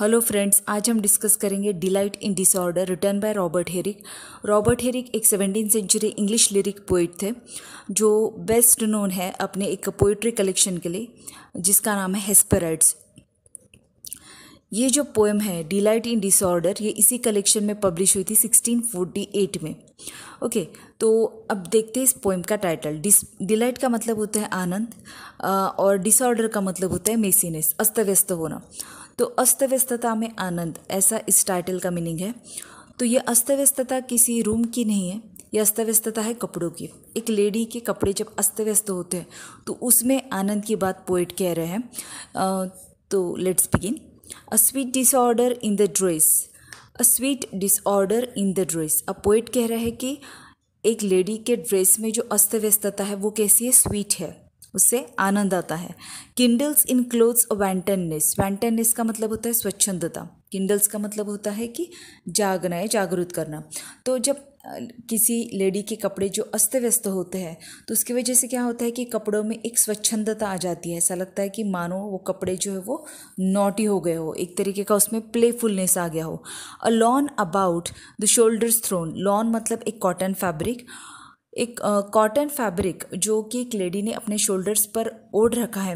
hello friends आज हम discuss करेंगे delight in disorder written by Robert Herrick Robert Herrick एक seventeen century English lyric poet थे जो बेस्ट नोन है अपने एक पोइट्री कलेक्शन के लिए जिसका नाम है हेस्पेराइड्स ये जो पोएम है डिलाइट इन डिसऑर्डर ये इसी कलेक्शन में पब्लिश हुई थी 1648 में ओके तो अब देखते हैं इस पोएम का टाइटल डिस डिलाइट का मतलब होता है आनंद और डिसऑर्डर का मतलब होता है मेसीनेस अस्त व्यस्त होना तो अस्त व्यस्तता में आनंद ऐसा इस टाइटल का मीनिंग है तो ये अस्त व्यस्तता किसी रूम की नहीं है यह अस्त व्यस्तता है कपड़ों की एक लेडी के कपड़े जब अस्त व्यस्त होते हैं तो उसमें आनंद की बात पोइट कह रहे हैं तो let's begin a sweet disorder in the dress a sweet disorder in the dress अब पोइट कह रहा है कि एक लेडी के ड्रेस में जो अस्त व्यस्तता है वो कैसी है स्वीट है उससे आनंद आता है किंडल्स इन क्लोथ्स वैंटननेस वैंटननेस का मतलब होता है स्वच्छंदता किंडल्स का मतलब होता है कि जागना है जागरूक करना तो जब किसी लेडी के कपड़े जो अस्त व्यस्त होते हैं तो उसकी वजह से क्या होता है कि कपड़ों में एक स्वच्छंदता आ जाती है ऐसा लगता है कि मानो वो कपड़े जो है वो नोटी हो गए हो एक तरीके का उसमें प्लेफुलनेस आ गया हो a lawn about the shoulders thrown lawn मतलब एक कॉटन फैब्रिक एक कॉटन फैब्रिक जो कि एक लेडी ने अपने शोल्डर्स पर ओढ़ रखा है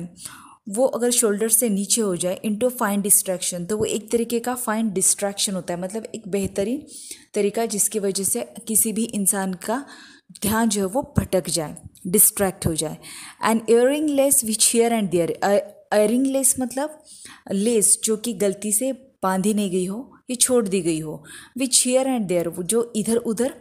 वो अगर शोल्डर से नीचे हो जाए इंटू फाइन डिस्ट्रैक्शन तो वो एक तरीके का फाइन डिस्ट्रैक्शन होता है मतलब एक बेहतरीन तरीका जिसकी वजह से किसी भी इंसान का ध्यान जो है वो भटक जाए डिस्ट्रैक्ट हो जाए and erring lace which here and there erring lace मतलब लेस जो कि गलती से बांधी नहीं गई हो ये छोड़ दी गई हो विच हियर एंड देयर जो इधर उधर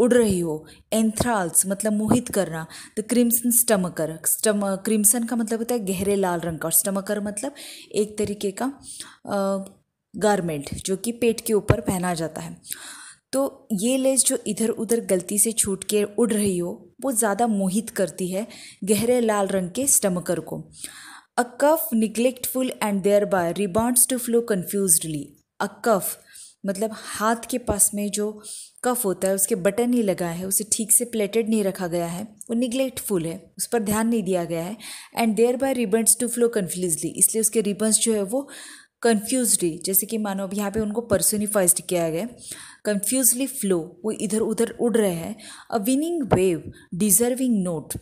उड़ रही हो एंथ्राल्स मतलब मोहित करना द क्रिम्सन स्टमकर स्टम क्रिम्सन का मतलब होता है गहरे लाल रंग का और स्टमकर मतलब एक तरीके का गारमेंट जो कि पेट के ऊपर पहना जाता है तो ये लेस जो इधर उधर गलती से छूट के उड़ रही हो वो ज़्यादा मोहित करती है गहरे लाल रंग के स्टमकर को a cuff neglectful and thereby ribbands to flow confusedly a cuff मतलब हाथ के पास में जो कफ होता है उसके बटन नहीं लगा है उसे ठीक से प्लेटेड नहीं रखा गया है वो निगलेक्टफुल है उस पर ध्यान नहीं दिया गया है and thereby ribbons to flow confusedly इसलिए उसके रिबन्स जो है वो कन्फ्यूजली जैसे कि मानो अब यहाँ पे उनको पर्सोनिफाइज किया गया कन्फ्यूजली फ्लो वो इधर उधर उड़ रहे हैं a winning wave deserving note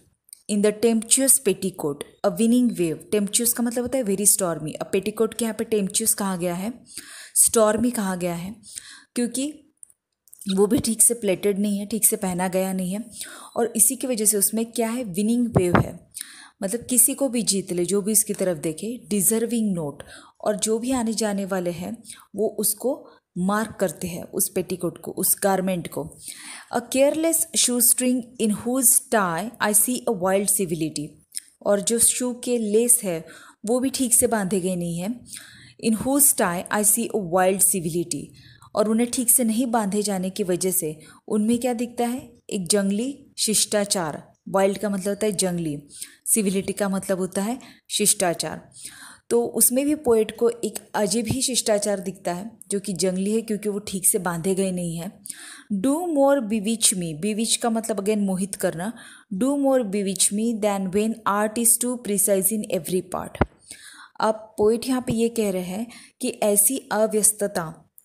in the tempestuous petticoat a winning wave tempestuous का मतलब होता है वेरी स्टॉर्मी अब पेटीकोट के यहाँ पे टेम्पचुअस कहा गया है स्टॉर्मी कहा गया है क्योंकि वो भी ठीक से प्लेटेड नहीं है ठीक से पहना गया नहीं है और इसी की वजह से उसमें क्या है विनिंग वेव है मतलब किसी को भी जीत ले जो भी इसकी तरफ देखे डिजर्विंग नोट और जो भी आने जाने वाले हैं वो उसको मार्क करते हैं उस पेटीकोट को उस गारमेंट को a careless shoe string in whose tie I see a wild civility और जो शू के लेस है वो भी ठीक से बांधे गए नहीं है in whose tie I see o wild civility और उन्हें ठीक से नहीं बांधे जाने की वजह से उनमें क्या दिखता है एक जंगली शिष्टाचार वाइल्ड का मतलब होता है जंगली सिविलिटी का मतलब होता है शिष्टाचार तो उसमें भी पोइट को एक अजीब ही शिष्टाचार दिखता है जो कि जंगली है क्योंकि वो ठीक से बांधे गए नहीं है डू मोर बिविच मी बिविच का मतलब अगेन मोहित करना do more bewitch me than when art is too precise in every part अब पोइट यहाँ पे ये कह रहे हैं कि ऐसी अव्यस्तता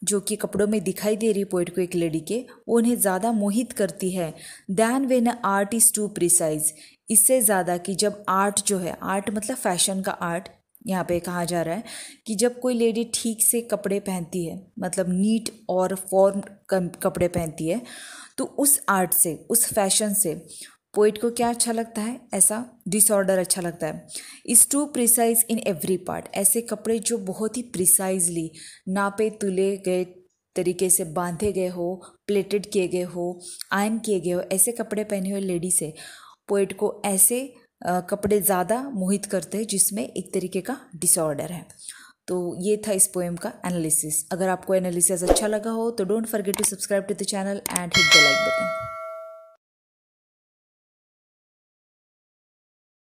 जो कि कपड़ों में दिखाई दे रही पोइट को एक लेडी के वो उन्हें ज़्यादा मोहित करती है than when art is too precise इससे ज़्यादा कि जब आर्ट जो है आर्ट मतलब फैशन का आर्ट यहाँ पे कहा जा रहा है कि जब कोई लेडी ठीक से कपड़े पहनती है मतलब नीट और फॉर्म कपड़े पहनती है तो उस आर्ट से उस फैशन से पोइट को क्या अच्छा लगता है ऐसा डिसऑर्डर अच्छा लगता है इस too precise in every part ऐसे कपड़े जो बहुत ही प्रिसाइजली नापे तुले गए तरीके से बांधे गए हो प्लेटेड किए गए हो आयन किए गए हो ऐसे कपड़े पहने हुए लेडी से पोइट को ऐसे कपड़े ज़्यादा मोहित करते हैं जिसमें एक तरीके का डिसऑर्डर है तो ये था इस पोएम का एनालिसिस अगर आपको एनालिसिस अच्छा लगा हो तो don't forget to subscribe to the channel and hit the like button